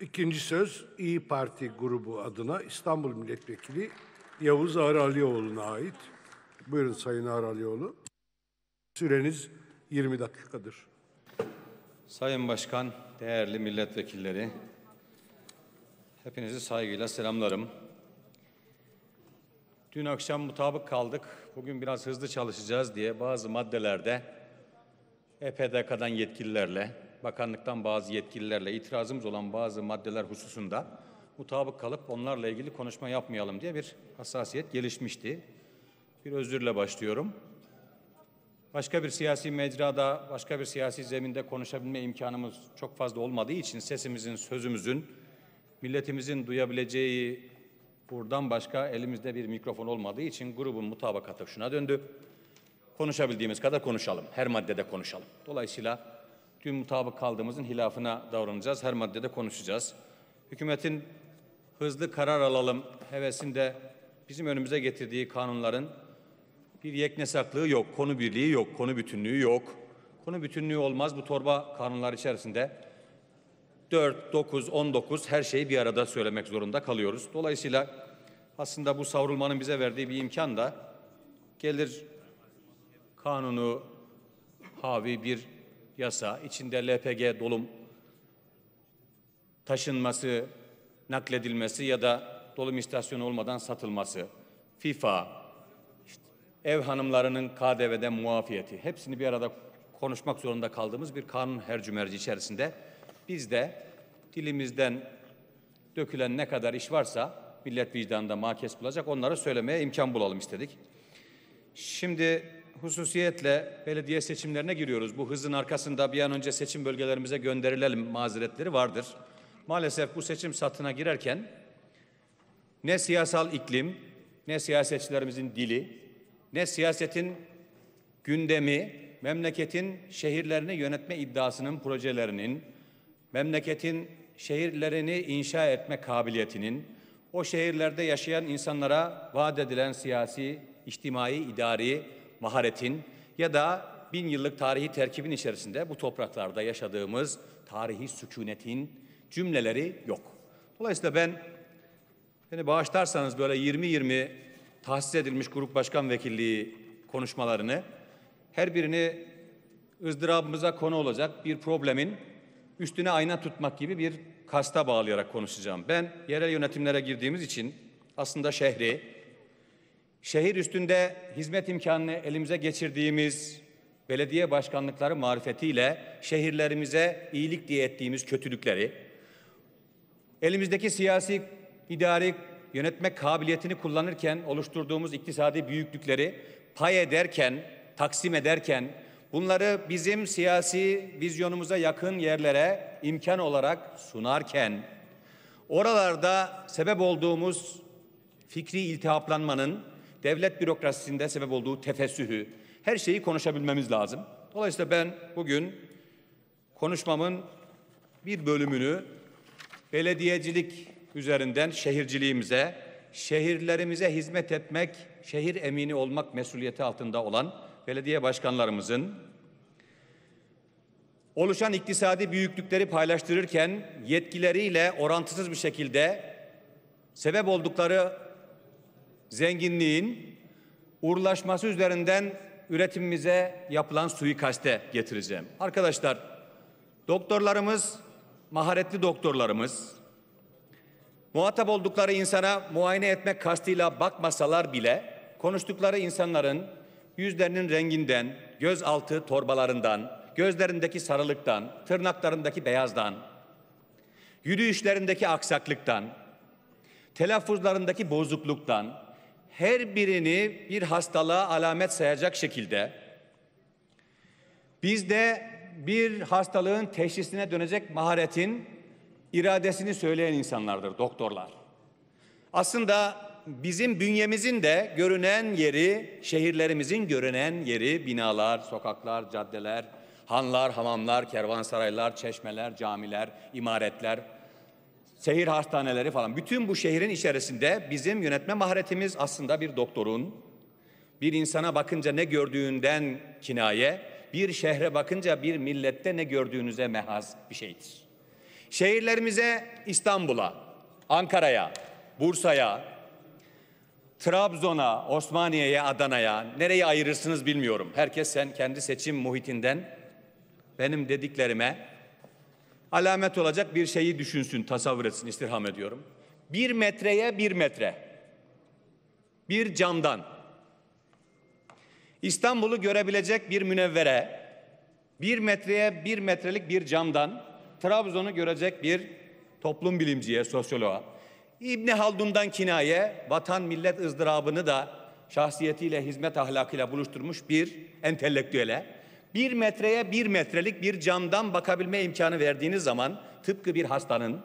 İkinci söz İyi Parti grubu adına İstanbul Milletvekili Yavuz Aralioğlu'na ait. Buyurun Sayın Aralioğlu. Süreniz 20 dakikadır. Sayın Başkan, değerli milletvekilleri, hepinizi saygıyla selamlarım. Dün akşam mutabık kaldık. Bugün biraz hızlı çalışacağız diye bazı maddelerde EPDK'dan yetkililerle, bakanlıktan bazı yetkililerle itirazımız olan bazı maddeler hususunda mutabık kalıp onlarla ilgili konuşma yapmayalım diye bir hassasiyet gelişmişti. Bir özürle başlıyorum. Başka bir siyasi mecrada, başka bir siyasi zeminde konuşabilme imkanımız çok fazla olmadığı için sesimizin, sözümüzün, milletimizin duyabileceği buradan başka elimizde bir mikrofon olmadığı için grubun mutabakatı şuna döndü. Konuşabildiğimiz kadar konuşalım. Her maddede konuşalım. Dolayısıyla Dün mutabık kaldığımızın hilafına davranacağız. Her maddede konuşacağız. Hükümetin hızlı karar alalım hevesinde bizim önümüze getirdiği kanunların bir yeknesaklığı yok, konu birliği yok, konu bütünlüğü yok. Konu bütünlüğü olmaz bu torba kanunlar içerisinde. 4, 9, 19 her şeyi bir arada söylemek zorunda kalıyoruz. Dolayısıyla aslında bu savrulmanın bize verdiği bir imkan da gelir kanunu havi bir yasa, içinde LPG dolum taşınması, nakledilmesi ya da dolum istasyonu olmadan satılması, FIFA, işte ev hanımlarının KDV'den muafiyeti hepsini bir arada konuşmak zorunda kaldığımız bir kanun her cümerci içerisinde biz de dilimizden dökülen ne kadar iş varsa millet vicdanında makes bulacak onları söylemeye imkan bulalım istedik. Şimdi hususiyetle belediye seçimlerine giriyoruz. Bu hızın arkasında bir an önce seçim bölgelerimize gönderilelim mazeretleri vardır. Maalesef bu seçim satına girerken ne siyasal iklim, ne siyasetçilerimizin dili, ne siyasetin gündemi, memleketin şehirlerini yönetme iddiasının projelerinin, memleketin şehirlerini inşa etme kabiliyetinin, o şehirlerde yaşayan insanlara vaat edilen siyasi, içtimai, idari maharetin ya da bin yıllık tarihi terkibin içerisinde bu topraklarda yaşadığımız tarihi sükunetin cümleleri yok. Dolayısıyla ben beni bağışlarsanız böyle 20-20 tahsis edilmiş grup başkan vekilliği konuşmalarını her birini ızdırabımıza konu olacak bir problemin üstüne ayna tutmak gibi bir kasta bağlayarak konuşacağım. Ben yerel yönetimlere girdiğimiz için aslında şehri, şehir üstünde hizmet imkanını elimize geçirdiğimiz belediye başkanlıkları marifetiyle şehirlerimize iyilik diye ettiğimiz kötülükleri, elimizdeki siyasi, idari yönetme kabiliyetini kullanırken oluşturduğumuz iktisadi büyüklükleri pay ederken, taksim ederken bunları bizim siyasi vizyonumuza yakın yerlere imkan olarak sunarken oralarda sebep olduğumuz fikri iltihaplanmanın devlet bürokrasisinde sebep olduğu tefessühü, her şeyi konuşabilmemiz lazım. Dolayısıyla ben bugün konuşmamın bir bölümünü belediyecilik üzerinden şehirciliğimize, şehirlerimize hizmet etmek, şehir emini olmak mesuliyeti altında olan belediye başkanlarımızın oluşan iktisadi büyüklükleri paylaştırırken yetkileriyle orantısız bir şekilde sebep oldukları zenginliğin uğurlaşması üzerinden üretimimize yapılan suikaste getireceğim. Arkadaşlar, doktorlarımız, maharetli doktorlarımız, muhatap oldukları insana muayene etmek kastıyla bakmasalar bile, konuştukları insanların yüzlerinin renginden, göz altı torbalarından, gözlerindeki sarılıktan, tırnaklarındaki beyazdan, yürüyüşlerindeki aksaklıktan, telaffuzlarındaki bozukluktan, her birini bir hastalığa alamet sayacak şekilde bizde bir hastalığın teşhisine dönecek maharetin iradesini söyleyen insanlardır doktorlar. Aslında bizim bünyemizin de görünen yeri, şehirlerimizin görünen yeri binalar, sokaklar, caddeler, hanlar, hamamlar, kervansaraylar, çeşmeler, camiler, imaretler, seyir hastaneleri falan. Bütün bu şehrin içerisinde bizim yönetme maharetimiz aslında bir doktorun, bir insana bakınca ne gördüğünden kinaye, bir şehre bakınca bir millette ne gördüğünüze mehaz bir şeydir. Şehirlerimize İstanbul'a, Ankara'ya, Bursa'ya, Trabzon'a, Osmaniye'ye, Adana'ya nereye ayırırsınız bilmiyorum. Herkes sen kendi seçim muhitinden benim dediklerime alamet olacak bir şeyi düşünsün, tasavvur etsin istirham ediyorum. Bir metreye bir metre. Bir camdan. İstanbul'u görebilecek bir münevvere, bir metreye bir metrelik bir camdan Trabzon'u görecek bir toplum bilimciye, sosyoloğa, İbni Haldun'dan kinaye, vatan millet ızdırabını da şahsiyetiyle, hizmet ahlakıyla buluşturmuş bir entelektüele, bir metreye bir metrelik bir camdan bakabilme imkanı verdiğiniz zaman tıpkı bir hastanın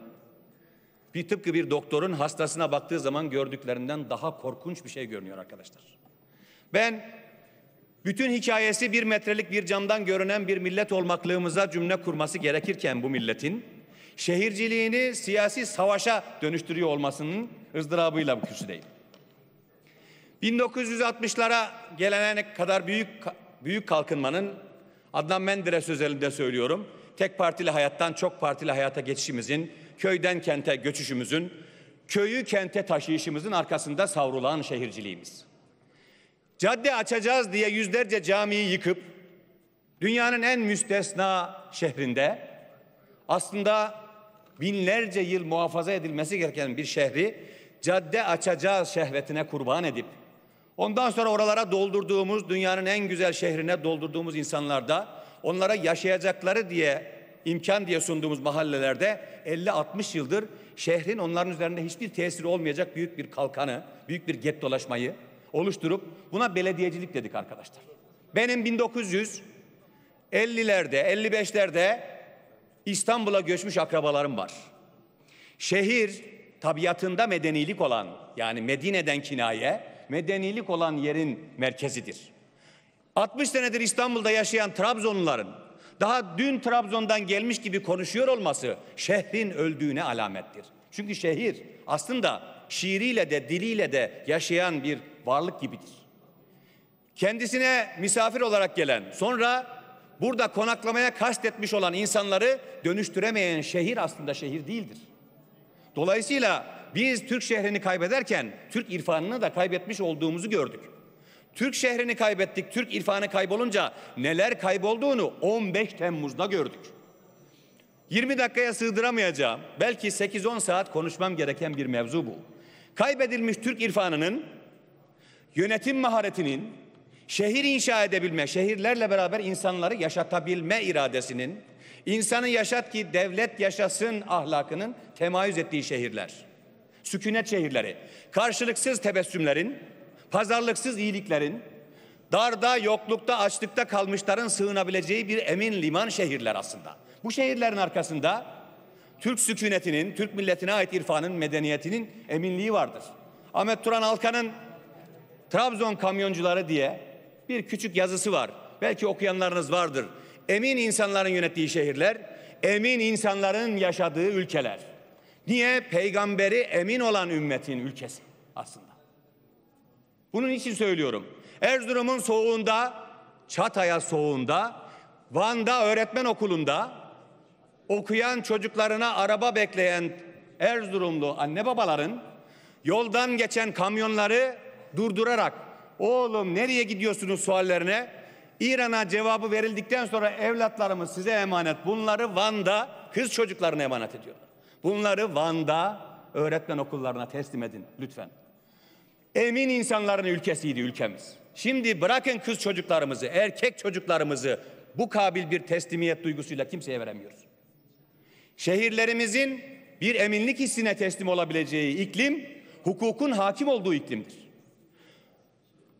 bir tıpkı bir doktorun hastasına baktığı zaman gördüklerinden daha korkunç bir şey görünüyor arkadaşlar. Ben bütün hikayesi bir metrelik bir camdan görünen bir millet olmaklığımıza cümle kurması gerekirken bu milletin şehirciliğini siyasi savaşa dönüştürüyor olmasının ızdırabıyla bu kürsüdeyim. 1960'lara gelene kadar büyük büyük kalkınmanın Adnan Menderes özelinde söylüyorum. Tek partili hayattan çok partili hayata geçişimizin, köyden kente göçüşümüzün, köyü kente taşıyışımızın arkasında savrulan şehirciliğimiz. Cadde açacağız diye yüzlerce camiyi yıkıp dünyanın en müstesna şehrinde aslında binlerce yıl muhafaza edilmesi gereken bir şehri cadde açacağız şehvetine kurban edip Ondan sonra oralara doldurduğumuz dünyanın en güzel şehrine doldurduğumuz insanlarda onlara yaşayacakları diye imkan diye sunduğumuz mahallelerde 50-60 yıldır şehrin onların üzerinde hiçbir tesiri olmayacak büyük bir kalkanı, büyük bir get dolaşmayı oluşturup buna belediyecilik dedik arkadaşlar. Benim 1950'lerde, 55'lerde İstanbul'a göçmüş akrabalarım var. Şehir tabiatında medenilik olan yani Medine'den kinaye, medenilik olan yerin merkezidir. 60 senedir İstanbul'da yaşayan Trabzonluların daha dün Trabzon'dan gelmiş gibi konuşuyor olması şehrin öldüğüne alamettir. Çünkü şehir aslında şiiriyle de diliyle de yaşayan bir varlık gibidir. Kendisine misafir olarak gelen, sonra burada konaklamaya kastetmiş olan insanları dönüştüremeyen şehir aslında şehir değildir. Dolayısıyla biz Türk şehrini kaybederken Türk irfanını da kaybetmiş olduğumuzu gördük. Türk şehrini kaybettik, Türk irfanı kaybolunca neler kaybolduğunu 15 Temmuz'da gördük. 20 dakikaya sığdıramayacağım, belki 8-10 saat konuşmam gereken bir mevzu bu. Kaybedilmiş Türk irfanının, yönetim maharetinin, şehir inşa edebilme, şehirlerle beraber insanları yaşatabilme iradesinin, insanı yaşat ki devlet yaşasın ahlakının temayüz ettiği şehirler sükunet şehirleri, karşılıksız tebessümlerin, pazarlıksız iyiliklerin, darda, yoklukta, açlıkta kalmışların sığınabileceği bir emin liman şehirler aslında. Bu şehirlerin arkasında Türk sükunetinin, Türk milletine ait irfanın, medeniyetinin eminliği vardır. Ahmet Turan Alkan'ın Trabzon kamyoncuları diye bir küçük yazısı var. Belki okuyanlarınız vardır. Emin insanların yönettiği şehirler, emin insanların yaşadığı ülkeler. Niye? Peygamberi emin olan ümmetin ülkesi aslında. Bunun için söylüyorum. Erzurum'un soğuğunda, Çataya soğuğunda, Van'da öğretmen okulunda okuyan çocuklarına araba bekleyen Erzurumlu anne babaların yoldan geçen kamyonları durdurarak oğlum nereye gidiyorsunuz suallerine İran'a cevabı verildikten sonra evlatlarımız size emanet bunları Van'da kız çocuklarına emanet ediyorlar. Bunları Van'da öğretmen okullarına teslim edin lütfen. Emin insanların ülkesiydi ülkemiz. Şimdi bırakın kız çocuklarımızı, erkek çocuklarımızı bu kabil bir teslimiyet duygusuyla kimseye veremiyoruz. Şehirlerimizin bir eminlik hissine teslim olabileceği iklim, hukukun hakim olduğu iklimdir.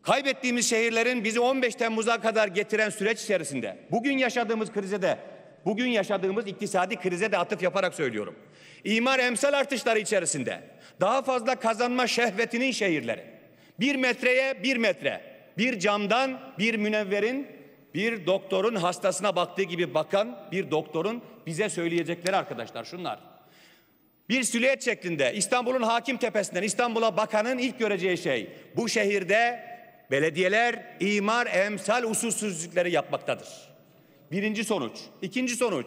Kaybettiğimiz şehirlerin bizi 15 Temmuz'a kadar getiren süreç içerisinde, bugün yaşadığımız krize de, bugün yaşadığımız iktisadi krize de atıf yaparak söylüyorum. İmar emsal artışları içerisinde daha fazla kazanma şehvetinin şehirleri. Bir metreye bir metre, bir camdan bir münevverin, bir doktorun hastasına baktığı gibi bakan bir doktorun bize söyleyecekleri arkadaşlar şunlar. Bir silüet şeklinde İstanbul'un hakim tepesinden İstanbul'a bakanın ilk göreceği şey bu şehirde belediyeler imar emsal usulsüzlükleri yapmaktadır. Birinci sonuç. ikinci sonuç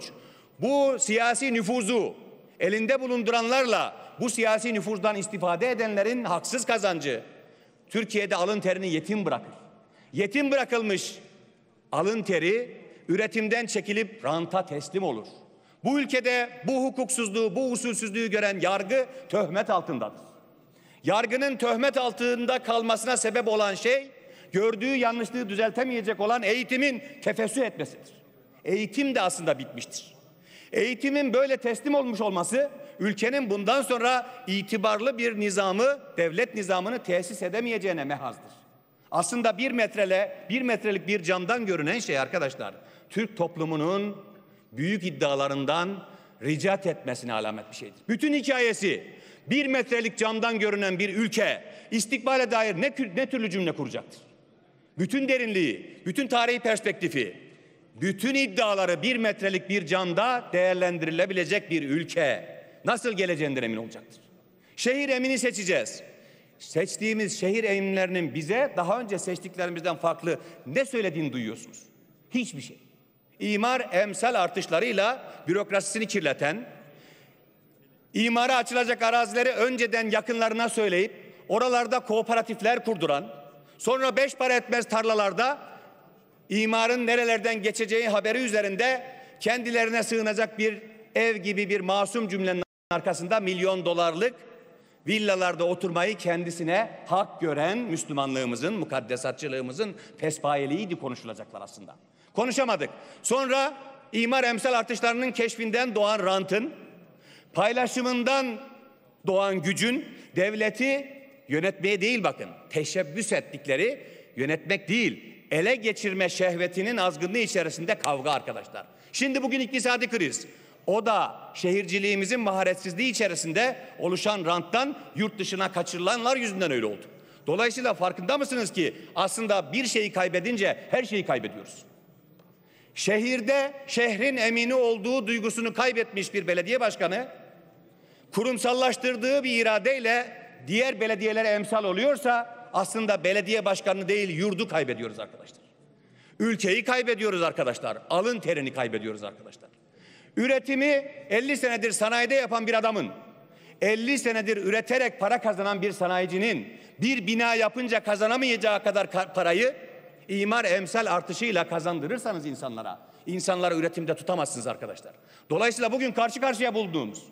bu siyasi nüfuzu elinde bulunduranlarla bu siyasi nüfuzdan istifade edenlerin haksız kazancı Türkiye'de alın terini yetim bırakır. Yetim bırakılmış alın teri üretimden çekilip ranta teslim olur. Bu ülkede bu hukuksuzluğu, bu usulsüzlüğü gören yargı töhmet altındadır. Yargının töhmet altında kalmasına sebep olan şey gördüğü yanlışlığı düzeltemeyecek olan eğitimin tefessü etmesidir. Eğitim de aslında bitmiştir. Eğitimin böyle teslim olmuş olması ülkenin bundan sonra itibarlı bir nizamı, devlet nizamını tesis edemeyeceğine mehazdır. Aslında bir metrele, bir metrelik bir camdan görünen şey arkadaşlar, Türk toplumunun büyük iddialarından ricat etmesine alamet bir şeydir. Bütün hikayesi bir metrelik camdan görünen bir ülke istikbale dair ne, ne türlü cümle kuracaktır? Bütün derinliği, bütün tarihi perspektifi, bütün iddiaları bir metrelik bir camda değerlendirilebilecek bir ülke nasıl geleceğinden emin olacaktır. Şehir emini seçeceğiz. Seçtiğimiz şehir eminlerinin bize daha önce seçtiklerimizden farklı ne söylediğini duyuyorsunuz. Hiçbir şey. İmar emsal artışlarıyla bürokrasisini kirleten, imara açılacak arazileri önceden yakınlarına söyleyip oralarda kooperatifler kurduran, sonra beş para etmez tarlalarda imarın nerelerden geçeceği haberi üzerinde kendilerine sığınacak bir ev gibi bir masum cümlenin arkasında milyon dolarlık villalarda oturmayı kendisine hak gören Müslümanlığımızın, mukaddesatçılığımızın pespayeliğiydi konuşulacaklar aslında. Konuşamadık. Sonra imar emsal artışlarının keşfinden doğan rantın, paylaşımından doğan gücün devleti yönetmeye değil bakın, teşebbüs ettikleri yönetmek değil, ele geçirme şehvetinin azgınlığı içerisinde kavga arkadaşlar. Şimdi bugün iktisadi kriz. O da şehirciliğimizin maharetsizliği içerisinde oluşan ranttan yurt dışına kaçırılanlar yüzünden öyle oldu. Dolayısıyla farkında mısınız ki aslında bir şeyi kaybedince her şeyi kaybediyoruz. Şehirde şehrin emini olduğu duygusunu kaybetmiş bir belediye başkanı kurumsallaştırdığı bir iradeyle diğer belediyelere emsal oluyorsa aslında belediye başkanını değil yurdu kaybediyoruz arkadaşlar. Ülkeyi kaybediyoruz arkadaşlar. Alın terini kaybediyoruz arkadaşlar. Üretimi 50 senedir sanayide yapan bir adamın 50 senedir üreterek para kazanan bir sanayicinin bir bina yapınca kazanamayacağı kadar parayı imar emsal artışıyla kazandırırsanız insanlara, insanlara üretimde tutamazsınız arkadaşlar. Dolayısıyla bugün karşı karşıya bulduğumuz,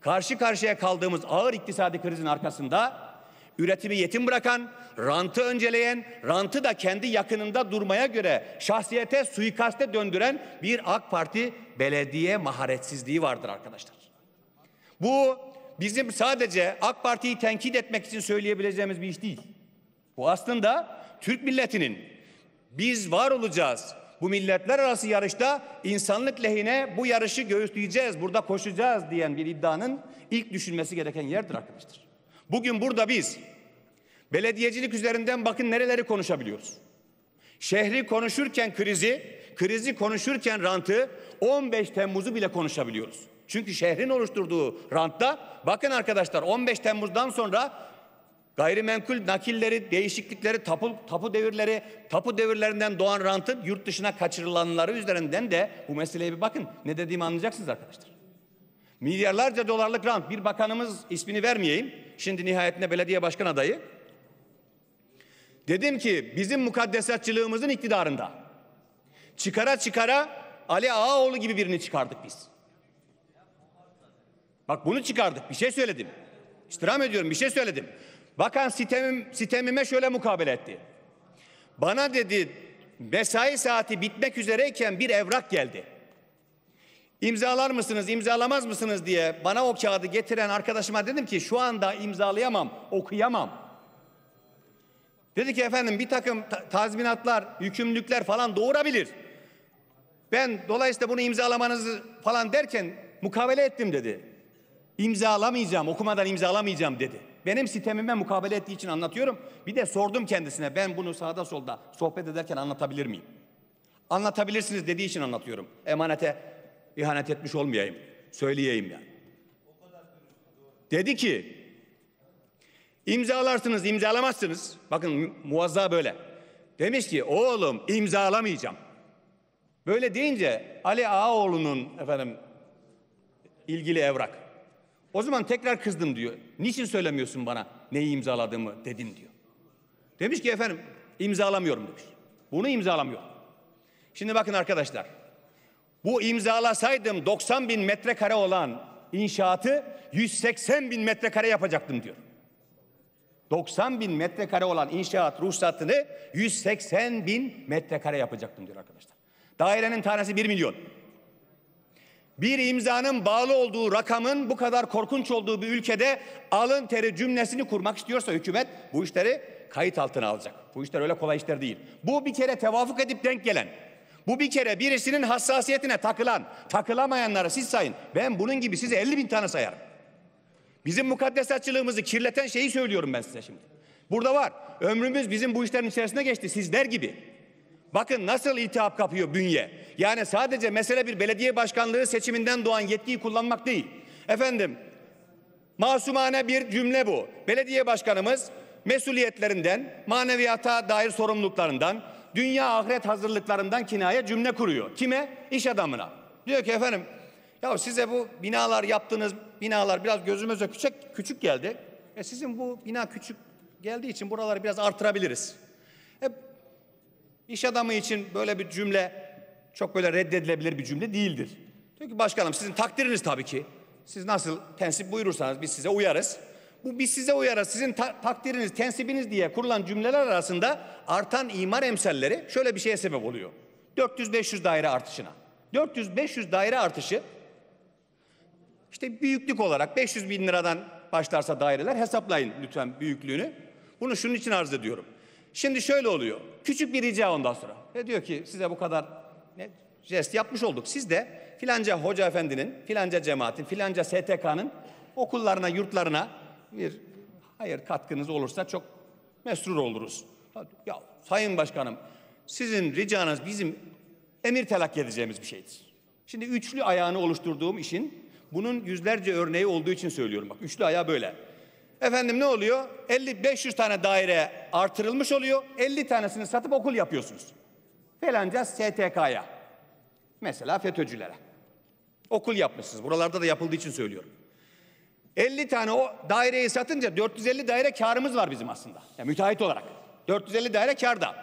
karşı karşıya kaldığımız ağır iktisadi krizin arkasında üretimi yetim bırakan, rantı önceleyen, rantı da kendi yakınında durmaya göre şahsiyete suikaste döndüren bir AK Parti belediye maharetsizliği vardır arkadaşlar. Bu bizim sadece AK Parti'yi tenkit etmek için söyleyebileceğimiz bir iş değil. Bu aslında Türk milletinin biz var olacağız, bu milletler arası yarışta insanlık lehine bu yarışı göğüsleyeceğiz, burada koşacağız diyen bir iddianın ilk düşünmesi gereken yerdir arkadaşlar. Bugün burada biz belediyecilik üzerinden bakın nereleri konuşabiliyoruz. Şehri konuşurken krizi, krizi konuşurken rantı 15 Temmuz'u bile konuşabiliyoruz. Çünkü şehrin oluşturduğu rantta bakın arkadaşlar 15 Temmuz'dan sonra gayrimenkul nakilleri, değişiklikleri, tapu, tapu devirleri, tapu devirlerinden doğan rantın yurt dışına kaçırılanları üzerinden de bu meseleye bir bakın. Ne dediğimi anlayacaksınız arkadaşlar. Milyarlarca dolarlık rant bir bakanımız ismini vermeyeyim. Şimdi nihayetinde belediye başkan adayı. Dedim ki bizim mukaddesatçılığımızın iktidarında. Çıkara çıkara Ali Ağaoğlu gibi birini çıkardık biz. Bak bunu çıkardık. Bir şey söyledim. İstirham ediyorum bir şey söyledim. Bakan sitemim, sitemime şöyle mukabele etti. Bana dedi mesai saati bitmek üzereyken bir evrak geldi. İmzalar mısınız, imzalamaz mısınız diye bana o kağıdı getiren arkadaşıma dedim ki şu anda imzalayamam, okuyamam. Dedi ki efendim bir takım tazminatlar, yükümlülükler falan doğurabilir. Ben dolayısıyla bunu imzalamanızı falan derken mukabele ettim dedi. İmzalamayacağım, okumadan imzalamayacağım dedi. Benim sistemime mukabele ettiği için anlatıyorum. Bir de sordum kendisine ben bunu sağda solda sohbet ederken anlatabilir miyim? Anlatabilirsiniz dediği için anlatıyorum. Emanete ihanet etmiş olmayayım. Söyleyeyim yani. Dedi ki imzalarsınız imzalamazsınız. Bakın muazza böyle. Demiş ki oğlum imzalamayacağım. Böyle deyince Ali Ağaoğlu'nun efendim ilgili evrak. O zaman tekrar kızdım diyor. Niçin söylemiyorsun bana neyi imzaladığımı dedin diyor. Demiş ki efendim imzalamıyorum demiş. Bunu imzalamıyor. Şimdi bakın arkadaşlar bu imzalasaydım 90 bin metrekare olan inşaatı 180 bin metrekare yapacaktım diyor. 90 bin metrekare olan inşaat ruhsatını 180 bin metrekare yapacaktım diyor arkadaşlar. Dairenin tanesi 1 milyon. Bir imzanın bağlı olduğu rakamın bu kadar korkunç olduğu bir ülkede alın teri cümlesini kurmak istiyorsa hükümet bu işleri kayıt altına alacak. Bu işler öyle kolay işler değil. Bu bir kere tevafuk edip denk gelen bu bir kere birisinin hassasiyetine takılan, takılamayanlara siz sayın. Ben bunun gibi size 50 bin tane sayarım. Bizim mukaddesatçılığımızı kirleten şeyi söylüyorum ben size şimdi. Burada var. Ömrümüz bizim bu işlerin içerisinde geçti sizler gibi. Bakın nasıl iltihap kapıyor bünye. Yani sadece mesele bir belediye başkanlığı seçiminden doğan yetkiyi kullanmak değil. Efendim masumane bir cümle bu. Belediye başkanımız mesuliyetlerinden, maneviyata dair sorumluluklarından, dünya ahiret hazırlıklarından kinaye cümle kuruyor. Kime? İş adamına. Diyor ki efendim ya size bu binalar yaptığınız binalar biraz gözümüze küçük, küçük geldi. E sizin bu bina küçük geldiği için buraları biraz artırabiliriz. E, iş adamı için böyle bir cümle çok böyle reddedilebilir bir cümle değildir. Diyor ki başkanım sizin takdiriniz tabii ki. Siz nasıl tensip buyurursanız biz size uyarız bu biz size uyara sizin ta- takdiriniz, tensibiniz diye kurulan cümleler arasında artan imar emsalleri şöyle bir şeye sebep oluyor. 400-500 daire artışına. 400-500 daire artışı işte büyüklük olarak 500 bin liradan başlarsa daireler hesaplayın lütfen büyüklüğünü. Bunu şunun için arz ediyorum. Şimdi şöyle oluyor. Küçük bir rica ondan sonra. Ve diyor ki size bu kadar ne, jest yapmış olduk. Siz de filanca hoca efendinin, filanca cemaatin, filanca STK'nın okullarına, yurtlarına bir hayır katkınız olursa çok mesrur oluruz. Ya Sayın Başkanım sizin ricanız bizim emir telakki edeceğimiz bir şeydir. Şimdi üçlü ayağını oluşturduğum işin bunun yüzlerce örneği olduğu için söylüyorum. Bak üçlü ayağı böyle. Efendim ne oluyor? 50-500 tane daire artırılmış oluyor. 50 tanesini satıp okul yapıyorsunuz. Felanca STK'ya. Mesela FETÖ'cülere. Okul yapmışsınız. Buralarda da yapıldığı için söylüyorum. 50 tane o daireyi satınca 450 daire karımız var bizim aslında. Yani müteahhit olarak. 450 daire karda.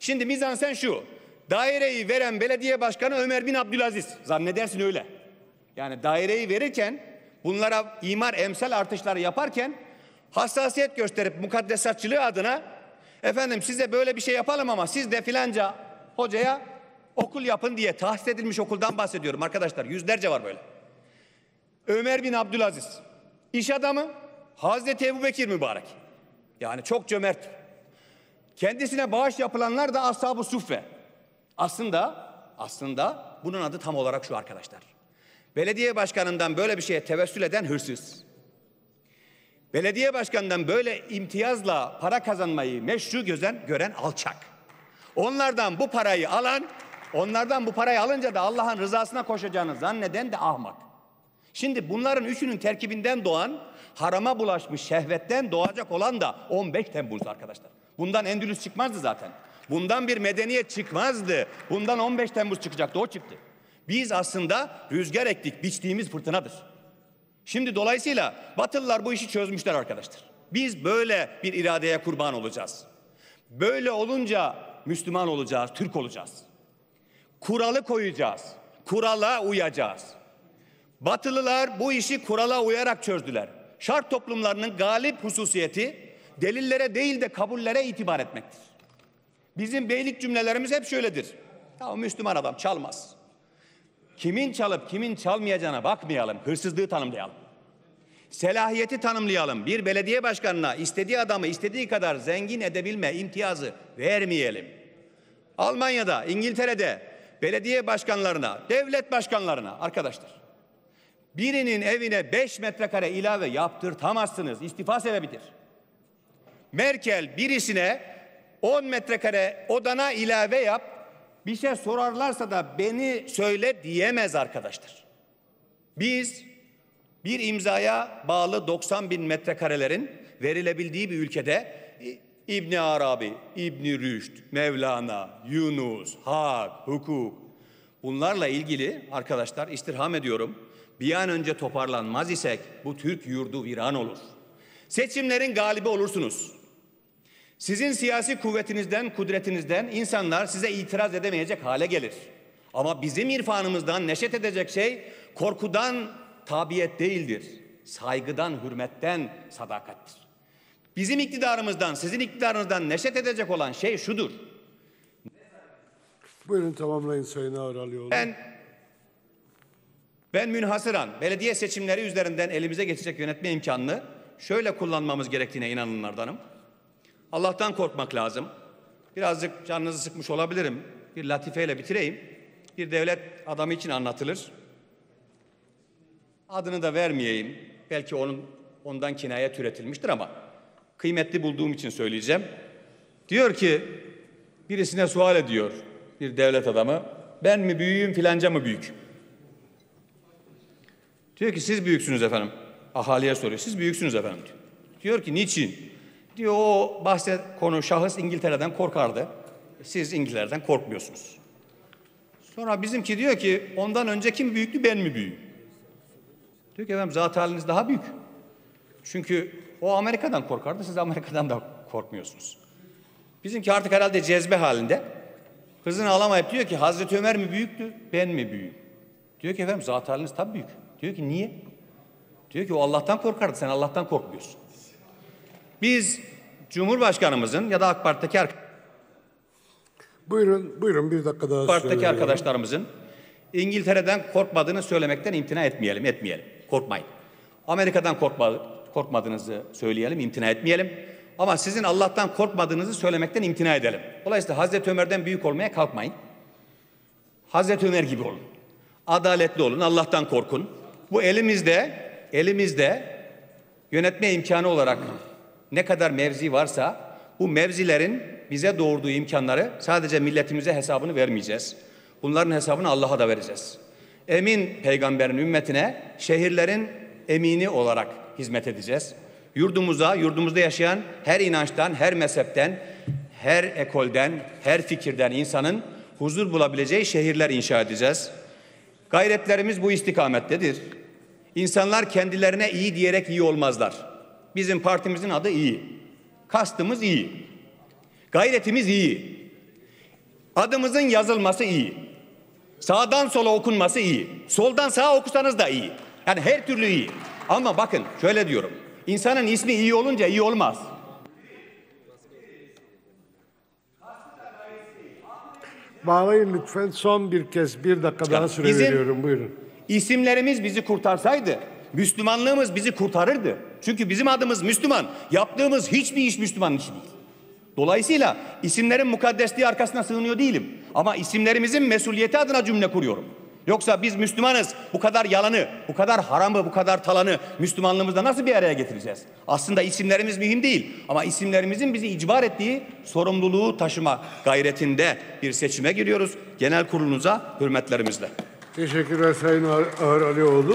Şimdi mizansen şu. Daireyi veren belediye başkanı Ömer bin Abdülaziz. Zannedersin öyle. Yani daireyi verirken bunlara imar emsal artışları yaparken hassasiyet gösterip mukaddesatçılığı adına efendim size böyle bir şey yapalım ama siz de filanca hocaya okul yapın diye tahsis edilmiş okuldan bahsediyorum arkadaşlar. Yüzlerce var böyle. Ömer bin Abdülaziz İş adamı Hazreti Ebu Bekir mübarek. Yani çok cömert. Kendisine bağış yapılanlar da ashab-ı suffe. Aslında, aslında bunun adı tam olarak şu arkadaşlar. Belediye başkanından böyle bir şeye tevessül eden hırsız. Belediye başkanından böyle imtiyazla para kazanmayı meşru gözen gören alçak. Onlardan bu parayı alan, onlardan bu parayı alınca da Allah'ın rızasına koşacağını zanneden de ahmak. Şimdi bunların üçünün terkibinden doğan, harama bulaşmış şehvetten doğacak olan da 15 Temmuz arkadaşlar. Bundan Endülüs çıkmazdı zaten. Bundan bir medeniyet çıkmazdı. Bundan 15 Temmuz çıkacaktı, o çıktı. Biz aslında rüzgar ektik, biçtiğimiz fırtınadır. Şimdi dolayısıyla Batılılar bu işi çözmüşler arkadaşlar. Biz böyle bir iradeye kurban olacağız. Böyle olunca Müslüman olacağız, Türk olacağız. Kuralı koyacağız. Kurala uyacağız. Batılılar bu işi kurala uyarak çözdüler. Şart toplumlarının galip hususiyeti delillere değil de kabullere itibar etmektir. Bizim beylik cümlelerimiz hep şöyledir. Ya Müslüman adam çalmaz. Kimin çalıp kimin çalmayacağına bakmayalım. Hırsızlığı tanımlayalım. Selahiyeti tanımlayalım. Bir belediye başkanına istediği adamı istediği kadar zengin edebilme imtiyazı vermeyelim. Almanya'da, İngiltere'de belediye başkanlarına, devlet başkanlarına arkadaşlar birinin evine 5 metrekare ilave yaptırtamazsınız. İstifa sebebidir. Merkel birisine 10 metrekare odana ilave yap. Bir şey sorarlarsa da beni söyle diyemez arkadaşlar. Biz bir imzaya bağlı 90 bin metrekarelerin verilebildiği bir ülkede e, İbni Arabi, İbni Rüşd, Mevlana, Yunus, Hak, hukuk bunlarla ilgili arkadaşlar istirham ediyorum bir an önce toparlanmaz isek bu Türk yurdu viran olur. Seçimlerin galibi olursunuz. Sizin siyasi kuvvetinizden, kudretinizden insanlar size itiraz edemeyecek hale gelir. Ama bizim irfanımızdan neşet edecek şey korkudan tabiyet değildir. Saygıdan, hürmetten sadakattir. Bizim iktidarımızdan, sizin iktidarınızdan neşet edecek olan şey şudur. Buyurun tamamlayın Sayın Ağralıoğlu. Ben ben münhasıran belediye seçimleri üzerinden elimize geçecek yönetme imkanını şöyle kullanmamız gerektiğine inananlardanım. Allah'tan korkmak lazım. Birazcık canınızı sıkmış olabilirim. Bir latifeyle bitireyim. Bir devlet adamı için anlatılır. Adını da vermeyeyim. Belki onun ondan kinaya türetilmiştir ama kıymetli bulduğum için söyleyeceğim. Diyor ki birisine sual ediyor bir devlet adamı. Ben mi büyüğüm filanca mı büyük? Diyor ki siz büyüksünüz efendim. Ahaliye soruyor. Siz büyüksünüz efendim diyor. Diyor ki niçin? Diyor o bahset konu şahıs İngiltere'den korkardı. Siz İngiltere'den korkmuyorsunuz. Sonra bizimki diyor ki ondan önce kim büyüktü ben mi büyüğüm? Diyor ki efendim zat haliniz daha büyük. Çünkü o Amerika'dan korkardı siz Amerika'dan da korkmuyorsunuz. Bizimki artık herhalde cezbe halinde. Hızını alamayıp diyor ki Hazreti Ömer mi büyüktü ben mi büyüğüm? Diyor ki efendim zat haliniz tabii büyük. Diyor ki niye? Diyor ki o Allah'tan korkardı sen Allah'tan korkmuyorsun. Biz Cumhurbaşkanımızın ya da AK Parti'deki arkadaşlarımızın Buyurun, buyurun bir dakika daha Parti'deki arkadaşlarımızın İngiltere'den korkmadığını söylemekten imtina etmeyelim, etmeyelim. Korkmayın. Amerika'dan korkma, korkmadığınızı söyleyelim, imtina etmeyelim. Ama sizin Allah'tan korkmadığınızı söylemekten imtina edelim. Dolayısıyla Hazreti Ömer'den büyük olmaya kalkmayın. Hazreti Ömer gibi olun. Adaletli olun, Allah'tan korkun bu elimizde elimizde yönetme imkanı olarak ne kadar mevzi varsa bu mevzilerin bize doğurduğu imkanları sadece milletimize hesabını vermeyeceğiz. Bunların hesabını Allah'a da vereceğiz. Emin peygamberin ümmetine şehirlerin emini olarak hizmet edeceğiz. Yurdumuza, yurdumuzda yaşayan her inançtan, her mezhepten, her ekolden, her fikirden insanın huzur bulabileceği şehirler inşa edeceğiz. Gayretlerimiz bu istikamettedir. İnsanlar kendilerine iyi diyerek iyi olmazlar. Bizim partimizin adı iyi. Kastımız iyi. Gayretimiz iyi. Adımızın yazılması iyi. Sağdan sola okunması iyi. Soldan sağa okusanız da iyi. Yani her türlü iyi. Ama bakın şöyle diyorum. İnsanın ismi iyi olunca iyi olmaz. Bağlayın lütfen. Son bir kez bir dakika daha süre Bizim veriyorum. Buyurun. İsimlerimiz bizi kurtarsaydı, Müslümanlığımız bizi kurtarırdı. Çünkü bizim adımız Müslüman. Yaptığımız hiçbir iş Müslüman işi değil. Dolayısıyla isimlerin mukaddesliği arkasına sığınıyor değilim. Ama isimlerimizin mesuliyeti adına cümle kuruyorum. Yoksa biz Müslümanız bu kadar yalanı, bu kadar haramı, bu kadar talanı Müslümanlığımızda nasıl bir araya getireceğiz? Aslında isimlerimiz mühim değil ama isimlerimizin bizi icbar ettiği sorumluluğu taşıma gayretinde bir seçime giriyoruz. Genel kurulunuza hürmetlerimizle. Teşekkürler Sayın Ağır Alioğlu.